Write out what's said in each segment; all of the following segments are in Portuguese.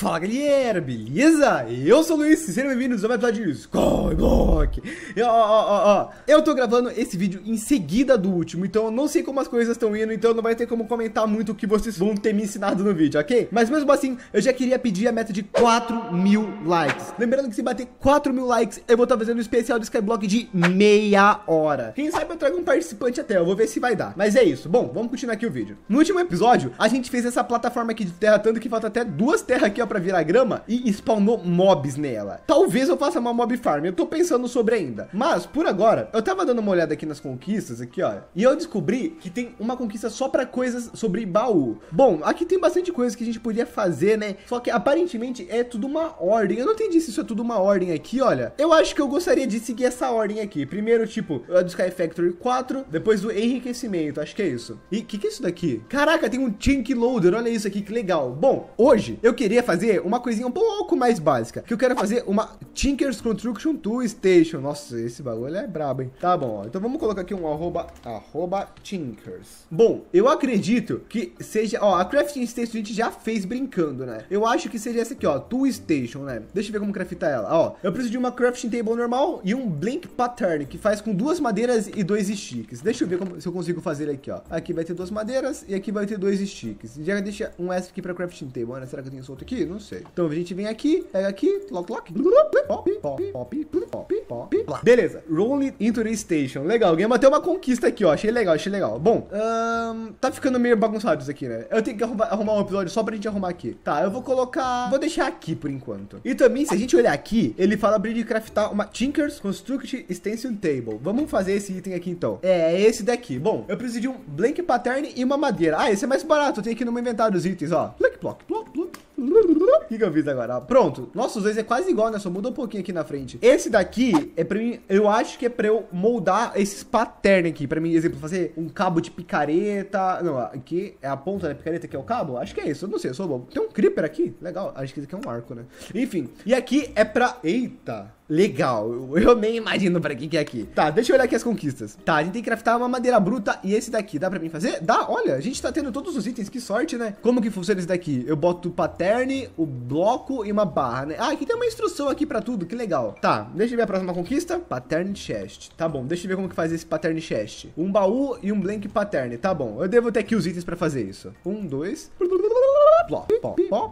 Fala galera, beleza? Eu sou o Luiz, sejam bem-vindos a mais episódio de Skyblock e, ó, ó, ó, Eu tô gravando esse vídeo em seguida do último, então eu não sei como as coisas estão indo Então não vai ter como comentar muito o que vocês vão ter me ensinado no vídeo, ok? Mas mesmo assim, eu já queria pedir a meta de 4 mil likes Lembrando que se bater 4 mil likes, eu vou estar tá fazendo um especial do Skyblock de meia hora Quem sabe eu trago um participante até, eu vou ver se vai dar Mas é isso, bom, vamos continuar aqui o vídeo No último episódio, a gente fez essa plataforma aqui de terra, tanto que falta até duas terras aqui, ó pra virar grama e spawnou mobs nela. Talvez eu faça uma mob farm, eu tô pensando sobre ainda. Mas, por agora, eu tava dando uma olhada aqui nas conquistas, aqui, ó. E eu descobri que tem uma conquista só pra coisas sobre baú. Bom, aqui tem bastante coisa que a gente podia fazer, né? Só que, aparentemente, é tudo uma ordem. Eu não entendi se isso é tudo uma ordem aqui, olha. Eu acho que eu gostaria de seguir essa ordem aqui. Primeiro, tipo, a do Sky Factory 4, depois do enriquecimento, acho que é isso. E o que, que é isso daqui? Caraca, tem um Tink loader, olha isso aqui, que legal. Bom, hoje eu queria fazer fazer uma coisinha um pouco mais básica. Que eu quero fazer uma Tinker's Construction Station. Nossa, esse bagulho é brabo, hein? Tá bom, ó. Então vamos colocar aqui um arroba, arroba Tinkers. Bom, eu acredito que seja... Ó, a Crafting Station a gente já fez brincando, né? Eu acho que seja essa aqui, ó. Station, né? Deixa eu ver como craftar ela. Ó, eu preciso de uma Crafting Table normal e um Blink Pattern, que faz com duas madeiras e dois sticks. Deixa eu ver como, se eu consigo fazer aqui, ó. Aqui vai ter duas madeiras e aqui vai ter dois sticks. Já deixa um S aqui pra Crafting Table, né? Será que eu tenho solto aqui? não sei. Então a gente vem aqui, pega aqui, lock, lock, pop, pop, pop, pop, pop, Beleza, Rolling into the station. Legal, alguém bateu uma conquista aqui, ó. Achei legal, achei legal. Bom, um, tá ficando meio bagunçado isso aqui, né? Eu tenho que arrumar, arrumar, um episódio só pra gente arrumar aqui. Tá, eu vou colocar... Vou deixar aqui por enquanto. E também, se a gente olhar aqui, ele fala pra gente craftar uma Tinker's Construct Extension Table. Vamos fazer esse item aqui, então. É, é, esse daqui. Bom, eu preciso de um blank pattern e uma madeira. Ah, esse é mais barato. Eu tenho aqui no meu inventário os itens, ó. block, block, block que, que eu fiz agora? Pronto. Nossa, os dois é quase igual, né? Só muda um pouquinho aqui na frente. Esse daqui é pra mim... Eu acho que é pra eu moldar esses patterns aqui. Pra mim, exemplo, fazer um cabo de picareta. Não, aqui é a ponta da picareta que é o cabo? Acho que é isso. Eu não sei, eu sou bobo. Tem um creeper aqui? Legal. Acho que isso aqui é um arco, né? Enfim. E aqui é pra... Eita legal. Eu, nem imagino pra quem que é aqui. Tá, deixa eu olhar aqui as conquistas. Tá, a gente tem que craftar uma madeira bruta e esse daqui. Dá pra mim fazer? Dá, olha, a gente tá tendo todos os itens, que sorte, né? Como que funciona esse daqui? Eu boto o pattern, o bloco e uma barra, né? Ah, aqui tem uma instrução aqui pra tudo, que legal. Tá, deixa eu ver a próxima conquista. Pattern chest. Tá bom, deixa eu ver como que faz esse pattern chest. Um baú e um blank pattern, tá bom. Eu devo ter aqui os itens pra fazer isso. Um, dois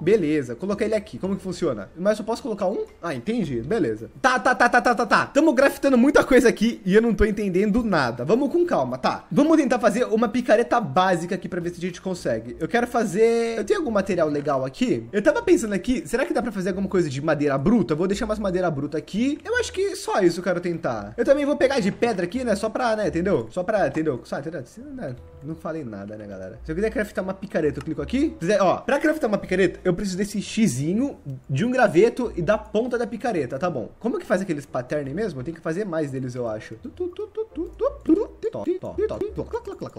beleza. Coloquei ele aqui. Como que funciona? Mas eu posso colocar um? Ah, entendi. Beleza. Tá, tá, tá, tá, tá, tá, tá. Tamo grafitando muita coisa aqui e eu não tô entendendo nada. Vamos com calma, tá? Vamos tentar fazer uma picareta básica aqui pra ver se a gente consegue. Eu quero fazer... Eu tenho algum material legal aqui? Eu tava pensando aqui, será que dá pra fazer alguma coisa de madeira bruta? vou deixar mais madeira bruta aqui. Eu acho que só isso eu quero tentar. Eu também vou pegar de pedra aqui, né? Só pra, né? Entendeu? Só pra, entendeu? Só, entendeu? Né? Não falei nada, né, galera? Se eu quiser craftar uma picareta, eu clico aqui. Quiser, ó, pra craftar uma picareta, eu preciso desse xizinho, de um graveto e da ponta da picareta, tá bom. Como que faz aqueles pattern mesmo? Tem que fazer mais deles, eu acho.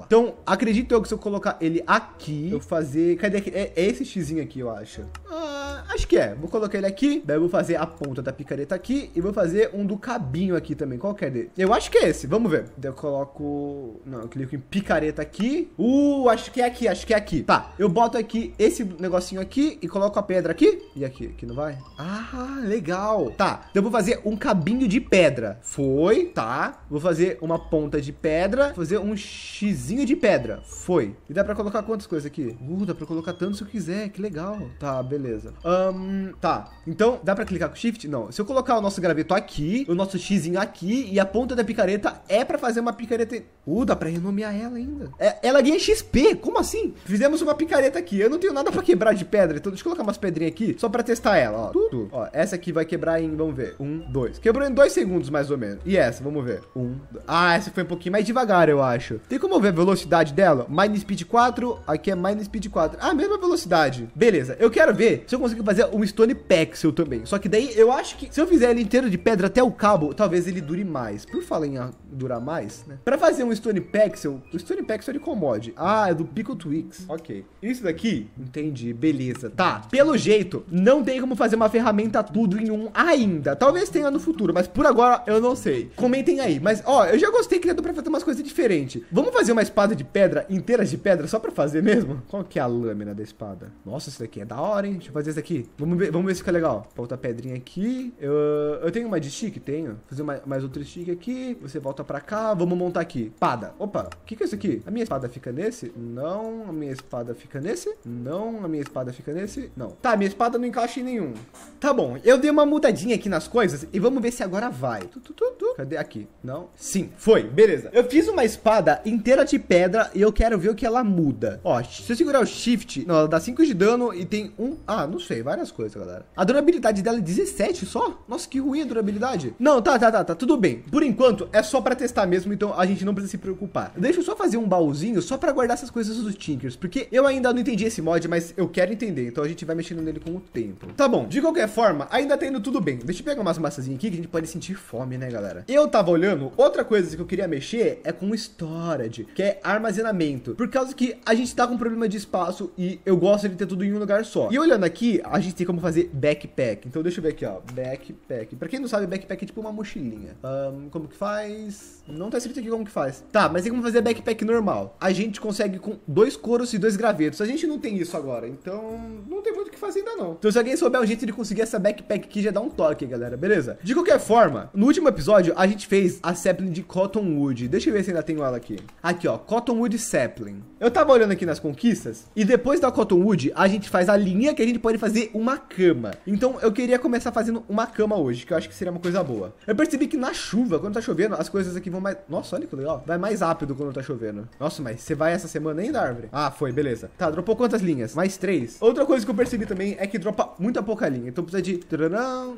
Então, acredito eu que se eu colocar ele aqui, eu fazer... Cadê É, é esse xizinho aqui, eu acho. Ah, acho que é. Vou colocar ele aqui, daí eu vou fazer a ponta da picareta aqui e vou fazer um do cabinho aqui também. Qual que é dele? Eu acho que é esse, vamos ver. Daí eu coloco... Não, eu clico em picareta aqui. Uh, acho que é aqui, acho que é aqui. Tá, eu boto aqui esse negocinho aqui e coloco a pedra aqui. E aqui, aqui não vai? Ah, legal. Tá, eu vou fazer um cabinho de pedra. Foi, tá. Vou fazer uma ponta de pedra, fazer um xizinho de pedra. Foi. E dá pra colocar quantas coisas aqui? Uh, dá pra colocar tanto se eu quiser, que legal. Tá, beleza. Ahn... Um, um, tá, então dá pra clicar com Shift? Não. Se eu colocar o nosso graveto aqui, o nosso x aqui e a ponta da picareta é pra fazer uma picareta... Uh, dá pra renomear ela ainda. É, ela ganha XP, como assim? Fizemos uma picareta aqui, eu não tenho nada pra quebrar de pedra, então deixa eu colocar umas pedrinhas aqui só pra testar ela, ó. Tudo. Ó, essa aqui vai quebrar em, vamos ver, um, dois. Quebrou em dois segundos, mais ou menos. E essa, vamos ver. Um, dois. Ah, essa foi um pouquinho mais devagar, eu acho. Tem como ver a velocidade dela? Minus Speed 4, aqui é Minus Speed 4. Ah, mesma velocidade. Beleza, eu quero ver se eu consigo fazer um stone pexel também. Só que daí eu acho que se eu fizer ele inteiro de pedra até o cabo, talvez ele dure mais. Por falar em ah, durar mais, né? Pra fazer um stone pexel, o stone pexel é ele comode. Ah, é do Pico Twix. Ok. Isso daqui? Entendi. Beleza. Tá. Pelo jeito, não tem como fazer uma ferramenta tudo em um ainda. Talvez tenha no futuro, mas por agora eu não sei. Comentem aí. Mas, ó, eu já gostei que dá é pra fazer umas coisas diferentes. Vamos fazer uma espada de pedra, inteiras de pedra, só pra fazer mesmo? Qual que é a lâmina da espada? Nossa, isso daqui é da hora, hein? Deixa eu fazer isso aqui. Vamos ver, vamos ver se fica legal. Volta a pedrinha aqui. Eu, eu tenho uma de stick? Tenho. fazer mais, mais outra stick aqui. Você volta pra cá. Vamos montar aqui. Espada. Opa, o que, que é isso aqui? A minha espada fica nesse? Não. A minha espada fica nesse? Não. A minha espada fica nesse? Não. Tá, minha espada não encaixa em nenhum. Tá bom. Eu dei uma mudadinha aqui nas coisas e vamos ver se agora vai. Tu, tu, tu, tu. Cadê? Aqui. Não. Sim, foi. Beleza. Eu fiz uma espada inteira de pedra e eu quero ver o que ela muda. Ó, se eu segurar o shift, não, ela dá 5 de dano e tem um... Ah, não sei várias coisas, galera. A durabilidade dela é 17 só? Nossa, que ruim a durabilidade. Não, tá, tá, tá, tá. Tudo bem. Por enquanto, é só pra testar mesmo, então a gente não precisa se preocupar. Deixa eu só fazer um baúzinho só pra guardar essas coisas dos Tinkers, porque eu ainda não entendi esse mod, mas eu quero entender, então a gente vai mexendo nele com o tempo. Tá bom, de qualquer forma, ainda tá indo tudo bem. Deixa eu pegar umas massazinhas aqui que a gente pode sentir fome, né, galera? Eu tava olhando, outra coisa que eu queria mexer é com storage, que é armazenamento, por causa que a gente tá com problema de espaço e eu gosto de ter tudo em um lugar só. E olhando aqui, a a gente tem como fazer backpack. Então deixa eu ver aqui, ó. Backpack. Pra quem não sabe, backpack é tipo uma mochilinha. Um, como que faz? Não tá escrito aqui como que faz. Tá, mas tem como fazer backpack normal. A gente consegue com dois coros e dois gravetos. A gente não tem isso agora, então não tem muito o que fazer ainda não. Então se alguém souber um jeito de conseguir essa backpack aqui, já dá um toque, galera, beleza? De qualquer forma, no último episódio, a gente fez a sapling de Cottonwood. Deixa eu ver se ainda tenho ela aqui. Aqui, ó. Cottonwood sapling. Eu tava olhando aqui nas conquistas e depois da Cottonwood, a gente faz a linha que a gente pode fazer uma cama. Então eu queria começar fazendo uma cama hoje, que eu acho que seria uma coisa boa. Eu percebi que na chuva, quando tá chovendo, as coisas aqui vão mais... Nossa, olha que legal. Vai mais rápido quando tá chovendo. Nossa, mas você vai essa semana ainda, árvore? Ah, foi, beleza. Tá, dropou quantas linhas? Mais três. Outra coisa que eu percebi também é que dropa muita pouca linha. Então precisa de...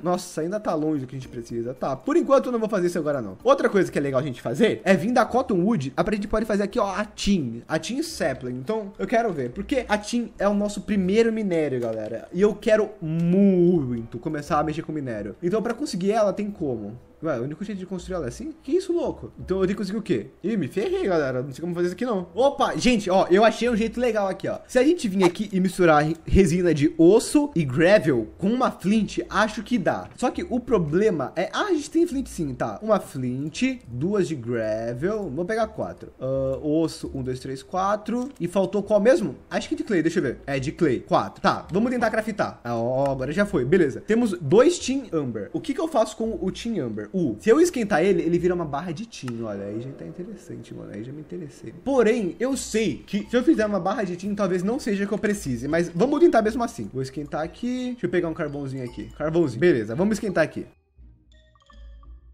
Nossa, ainda tá longe do que a gente precisa. Tá, por enquanto eu não vou fazer isso agora não. Outra coisa que é legal a gente fazer é vir da Cottonwood. A gente pode fazer aqui, ó, a tin. A tin sapling. Então eu quero ver. Porque a tin é o nosso primeiro minério, galera. E eu quero muito começar a mexer com minério. Então, para conseguir ela, tem como? Ué, o único jeito de construir ela é assim? Que isso, louco? Então eu tenho que conseguir o quê? Ih, me ferrei, galera. Não sei como fazer isso aqui, não. Opa, gente, ó, eu achei um jeito legal aqui, ó. Se a gente vir aqui e misturar resina de osso e gravel com uma flint, acho que dá. Só que o problema é... Ah, a gente tem flint sim, tá. Uma flint, duas de gravel. Vou pegar quatro. Uh, osso, um, dois, três, quatro. E faltou qual mesmo? Acho que de clay, deixa eu ver. É, de clay, quatro. Tá, vamos tentar craftar. Ah, ó, agora já foi. Beleza. Temos dois tin amber. O que que eu faço com o tin amber? U. Se eu esquentar ele, ele vira uma barra de tinta. Olha, aí já tá interessante, mano. Aí já me interessei. Porém, eu sei que se eu fizer uma barra de tinta, talvez não seja que eu precise. Mas vamos tentar mesmo assim. Vou esquentar aqui. Deixa eu pegar um carvãozinho aqui. Carvãozinho. Beleza, vamos esquentar aqui.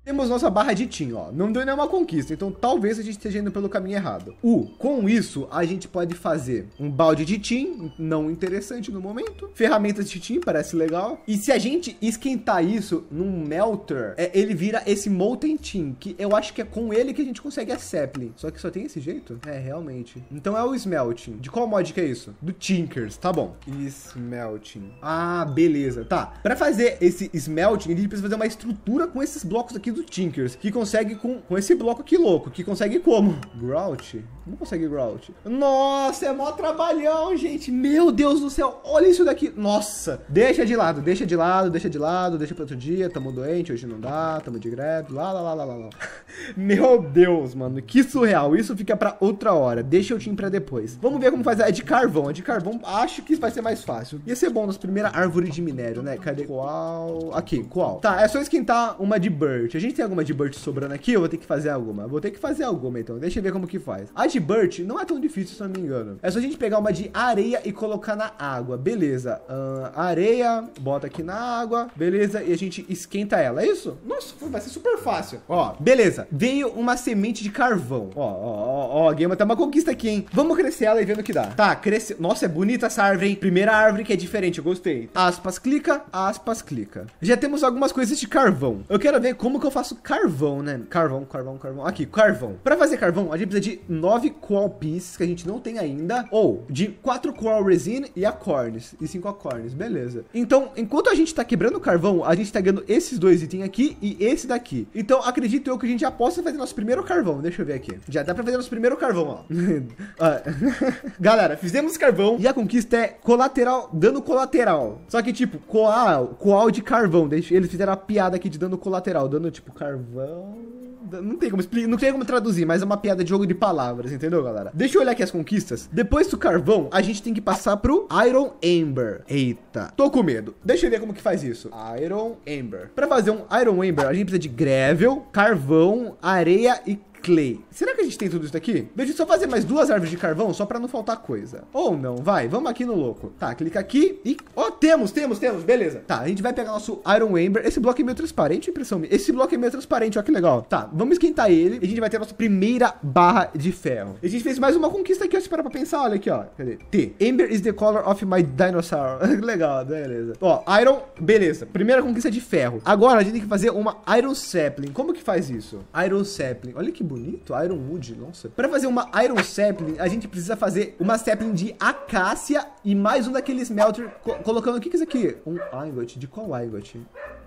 Temos nossa barra de Tim, ó. Não deu nenhuma conquista, então talvez a gente esteja indo pelo caminho errado. U, com isso, a gente pode fazer um balde de Tim, não interessante no momento. Ferramentas de Tim, parece legal. E se a gente esquentar isso num melter, é, ele vira esse Molten Tim, que eu acho que é com ele que a gente consegue a Sapling. Só que só tem esse jeito? É, realmente. Então é o Smelting. De qual mod que é isso? Do Tinkers, tá bom. Smelting. Ah, beleza. Tá. Pra fazer esse Smelting, a gente precisa fazer uma estrutura com esses blocos aqui do Tinkers, que consegue com, com esse bloco aqui louco, que consegue como? Grouch? Não consegue grout. Nossa, é mó trabalhão, gente. Meu Deus do céu. Olha isso daqui. Nossa. Deixa de lado, deixa de lado, deixa de lado, deixa pra outro dia. Tamo doente, hoje não dá. Tamo de greve. Lá, lá, lá, lá, lá. Meu Deus, mano. Que surreal. Isso fica pra outra hora. Deixa eu te pra depois. Vamos ver como faz. É de carvão. É de carvão. Acho que vai ser mais fácil. Ia ser bom nas primeiras árvores de minério, né? Cadê qual? Aqui, qual? Tá, é só esquentar uma de birch. A gente tem alguma de birch sobrando aqui? Eu vou ter que fazer alguma. Vou ter que fazer alguma, então. Deixa eu ver como que faz. A de de não é tão difícil, se não me engano. É só a gente pegar uma de areia e colocar na água. Beleza. Uh, areia, bota aqui na água. Beleza. E a gente esquenta ela. É isso? Nossa, vai ser super fácil. Ó, beleza. Veio uma semente de carvão. Ó, ó, ó, ó. Game até tá uma conquista aqui, hein? Vamos crescer ela e ver no que dá. Tá, cresce. Nossa, é bonita essa árvore, hein? Primeira árvore que é diferente. Eu gostei. Aspas, clica. Aspas, clica. Já temos algumas coisas de carvão. Eu quero ver como que eu faço carvão, né? Carvão, carvão, carvão. Aqui, carvão. Pra fazer carvão, a gente precisa de nove 9 Coral Pieces, que a gente não tem ainda, ou de 4 Coral Resin e Acorns, e 5 Acorns, beleza. Então, enquanto a gente tá quebrando carvão, a gente tá ganhando esses dois itens aqui e esse daqui. Então, acredito eu que a gente já possa fazer nosso primeiro carvão, deixa eu ver aqui. Já dá pra fazer nosso primeiro carvão, ó. Galera, fizemos carvão e a conquista é colateral, dano colateral. Só que, tipo, coal, coal de carvão, eles fizeram a piada aqui de dano colateral, dando, tipo, carvão... Não tem como explicar, não tem como traduzir, mas é uma piada de jogo de palavras, entendeu, galera? Deixa eu olhar aqui as conquistas. Depois do carvão, a gente tem que passar pro Iron Amber. Eita, tô com medo. Deixa eu ver como que faz isso. Iron Amber. Pra fazer um Iron Amber, a gente precisa de gravel, carvão, areia e clay. Será que a gente tem tudo isso aqui? Deixa eu só fazer mais duas árvores de carvão só pra não faltar coisa. Ou não, vai, vamos aqui no louco. Tá, clica aqui e... Ó, oh, temos, temos, temos, beleza. Tá, a gente vai pegar nosso Iron Ember. Esse bloco é meio transparente, impressão minha. Esse bloco é meio transparente, ó que legal. Tá, vamos esquentar ele e a gente vai ter a nossa primeira barra de ferro. E a gente fez mais uma conquista aqui, ó, se parar pra pensar, olha aqui, ó. Cadê? T. Ember is the color of my dinosaur. legal, beleza. Ó, Iron, beleza. Primeira conquista de ferro. Agora a gente tem que fazer uma Iron Sapling. Como que faz isso? Iron Sapling. Olha que bonito bonito. Wood, nossa. Pra fazer uma Iron Sapling, a gente precisa fazer uma Sapling de acácia e mais um daqueles Melter co colocando... O que, que é isso aqui? Um Ingot. De qual Ingot?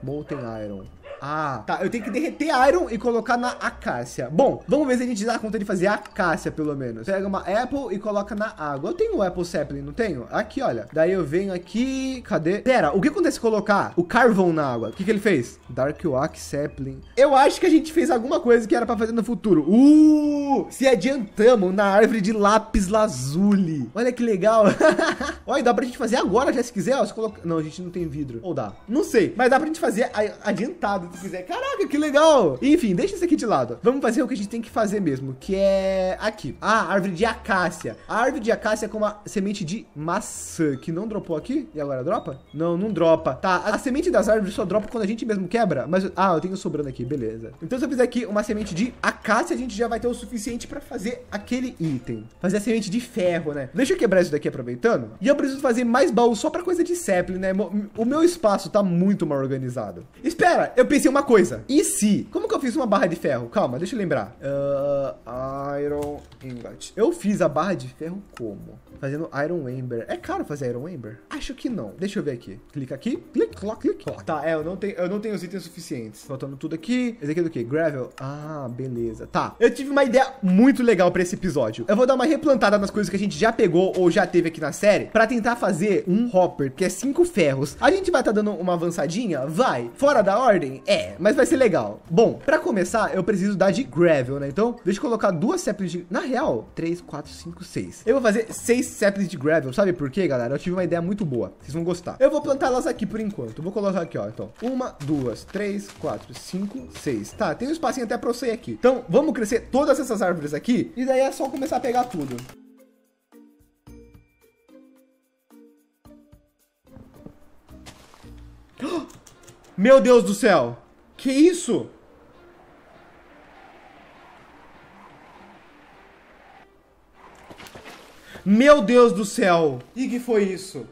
Molten Iron. Ah, tá. Eu tenho que derreter Iron e colocar na acácia. Bom, vamos ver se a gente dá conta de fazer acácia, pelo menos. Pega uma Apple e coloca na água. Eu tenho o Apple Sapling, não tenho? Aqui, olha. Daí eu venho aqui... Cadê? Pera, o que acontece se colocar o Carvão na água? O que, que ele fez? Dark Oak Sapling. Eu acho que a gente fez alguma coisa que era pra fazer no futuro. Uh! Se adiantamos na árvore de lápis lazuli. Olha que legal. olha, dá pra gente fazer agora, já se quiser. Ó, se coloca... Não, a gente não tem vidro. Ou dá? Não sei. Mas dá pra gente fazer fazer adiantado, se quiser. Caraca, que legal! Enfim, deixa isso aqui de lado. Vamos fazer o que a gente tem que fazer mesmo, que é aqui. Ah, árvore de acácia. A árvore de acácia é com uma semente de maçã, que não dropou aqui. E agora dropa? Não, não dropa. Tá, a semente das árvores só dropa quando a gente mesmo quebra. Mas, ah, eu tenho sobrando aqui, beleza. Então, se eu fizer aqui uma semente de acácia, a gente já vai ter o suficiente pra fazer aquele item. Fazer a semente de ferro, né? Deixa eu quebrar isso daqui aproveitando. E eu preciso fazer mais baús só pra coisa de sapling, né? O meu espaço tá muito mal organizado usado. Espera, eu pensei uma coisa. E se? Como que eu fiz uma barra de ferro? Calma, deixa eu lembrar. Uh, iron ingot. Eu fiz a barra de ferro como? Fazendo Iron Ember. É caro fazer Iron Ember? Acho que não. Deixa eu ver aqui. Clica aqui. clica clica clica Tá, é, eu não tenho, eu não tenho os itens suficientes. Faltando tudo aqui. Esse aqui é do quê? Gravel. Ah, beleza. Tá. Eu tive uma ideia muito legal pra esse episódio. Eu vou dar uma replantada nas coisas que a gente já pegou ou já teve aqui na série pra tentar fazer um hopper, que é cinco ferros. A gente vai estar tá dando uma avançadinha? Vai. Vai. Fora da ordem? É, mas vai ser legal. Bom, pra começar, eu preciso dar de gravel, né? Então, deixa eu colocar duas saplings de... Na real, três, quatro, cinco, seis. Eu vou fazer seis saplings de gravel. Sabe por quê, galera? Eu tive uma ideia muito boa. Vocês vão gostar. Eu vou plantar elas aqui por enquanto. Vou colocar aqui, ó. Então, uma, duas, três, quatro, cinco, seis. Tá, tem um espacinho até pra você aqui. Então, vamos crescer todas essas árvores aqui. E daí é só começar a pegar tudo. Meu Deus do céu! Que isso? Meu Deus do céu! E que foi isso?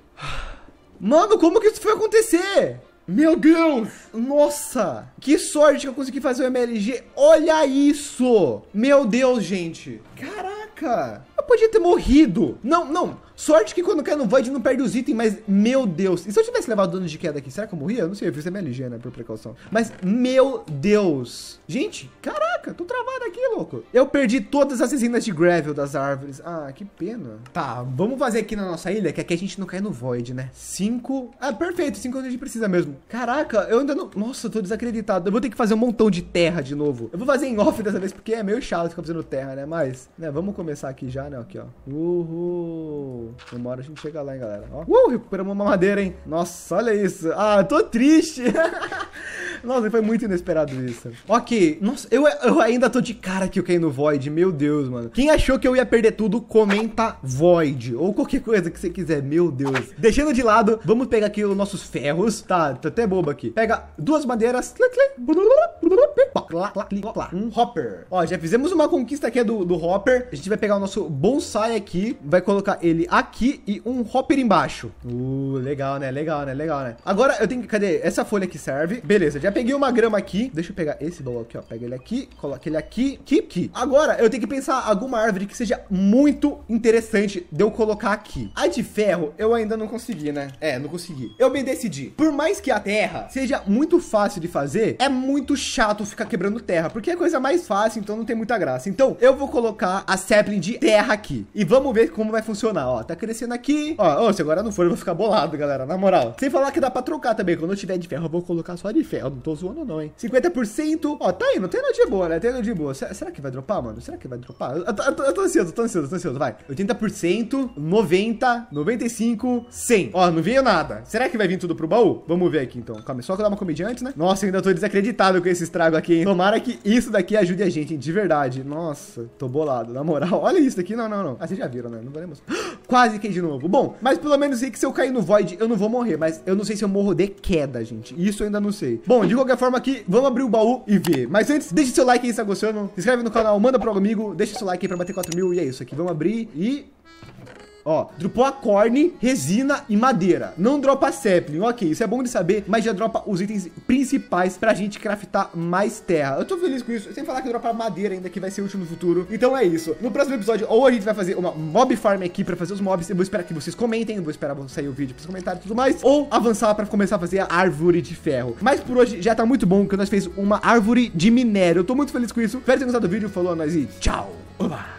Mano, como que isso foi acontecer? Meu Deus! Nossa! Que sorte que eu consegui fazer o MLG. Olha isso! Meu Deus, gente! Caraca! Eu podia ter morrido. Não, não. Sorte que quando cai no Void não perde os itens, mas, meu Deus. E se eu tivesse levado dano de queda aqui, será que eu morria? Eu não sei, eu fiz a minha ligeira, né, por precaução. Mas, meu Deus. Gente, caraca, tô travado aqui, louco. Eu perdi todas as resinas de gravel das árvores. Ah, que pena. Tá, vamos fazer aqui na nossa ilha, que aqui a gente não cai no Void, né? Cinco... Ah, perfeito, cinco a gente precisa mesmo. Caraca, eu ainda não... Nossa, eu tô desacreditado. Eu vou ter que fazer um montão de terra de novo. Eu vou fazer em off dessa vez, porque é meio chato ficar fazendo terra, né? Mas, né, vamos começar aqui já, né? Aqui, ó. Uhul. Tipo, uma hora a gente chega lá, hein, galera. Ó, uh, recuperamos uma madeira, hein? Nossa, olha isso. Ah, eu tô triste. Nossa, foi muito inesperado isso. Ok, nossa, eu, eu ainda tô de cara que eu caí no Void, meu Deus, mano. Quem achou que eu ia perder tudo, comenta Void, ou qualquer coisa que você quiser, meu Deus. Deixando de lado, vamos pegar aqui os nossos ferros, tá? Tô até bobo aqui. Pega duas madeiras, um hopper. Ó, já fizemos uma conquista aqui do, do hopper. A gente vai pegar o nosso bonsai aqui, vai colocar ele aqui e um hopper embaixo. Uh, legal, né? Legal, né? Legal, né? Agora eu tenho que... Cadê? Essa folha aqui serve. Beleza, já já peguei uma grama aqui. Deixa eu pegar esse baú aqui, ó. Pega ele aqui, coloca ele aqui. Kip. Agora eu tenho que pensar alguma árvore que seja muito interessante de eu colocar aqui. A de ferro eu ainda não consegui, né? É, não consegui. Eu me decidi. Por mais que a terra seja muito fácil de fazer, é muito chato ficar quebrando terra, porque é coisa mais fácil, então não tem muita graça. Então eu vou colocar a sapling de terra aqui e vamos ver como vai funcionar. Ó, tá crescendo aqui. Ó, ó se agora não for, eu vou ficar bolado, galera, na moral. Sem falar que dá pra trocar também. Quando eu tiver de ferro, eu vou colocar só de ferro não tô zoando não, hein. 50%, ó, tá indo, tá indo de boa, né? Tá indo de boa. Será que vai dropar, mano? Será que vai dropar? Eu, eu, eu tô ansioso, tô ansioso, tô ansioso, vai. 80%, 90, 95, 100. Ó, não veio nada. Será que vai vir tudo pro baú? Vamos ver aqui, então. Calma, é só que eu dar uma comidinha antes, né? Nossa, ainda tô desacreditado com esse estrago aqui, hein? Tomara que isso daqui ajude a gente, hein? De verdade. Nossa, tô bolado, na moral. Olha isso daqui, não, não, não. Ah, vocês já viram, né? Não veremos. Quase que de novo. Bom, mas pelo menos sei que se eu cair no Void, eu não vou morrer. Mas eu não sei se eu morro de queda, gente. Isso eu ainda não sei. Bom, de qualquer forma aqui, vamos abrir o baú e ver. Mas antes, deixa seu like aí se tá gostando. Se inscreve no canal, manda pro amigo. Deixa seu like aí pra bater 4 mil. E é isso aqui. Vamos abrir e... Ó, dropou a corne, resina e madeira. Não dropa sapling, ok. Isso é bom de saber, mas já dropa os itens principais pra gente craftar mais terra. Eu tô feliz com isso, sem falar que dropa madeira ainda, que vai ser útil no futuro. Então é isso. No próximo episódio, ou a gente vai fazer uma mob farm aqui pra fazer os mobs. Eu vou esperar que vocês comentem, eu vou esperar sair o vídeo pros comentários e tudo mais. Ou avançar pra começar a fazer a árvore de ferro. Mas por hoje já tá muito bom, que nós fez uma árvore de minério. Eu tô muito feliz com isso. Espero que tenham gostado do vídeo. Falou a nós e tchau! Oba!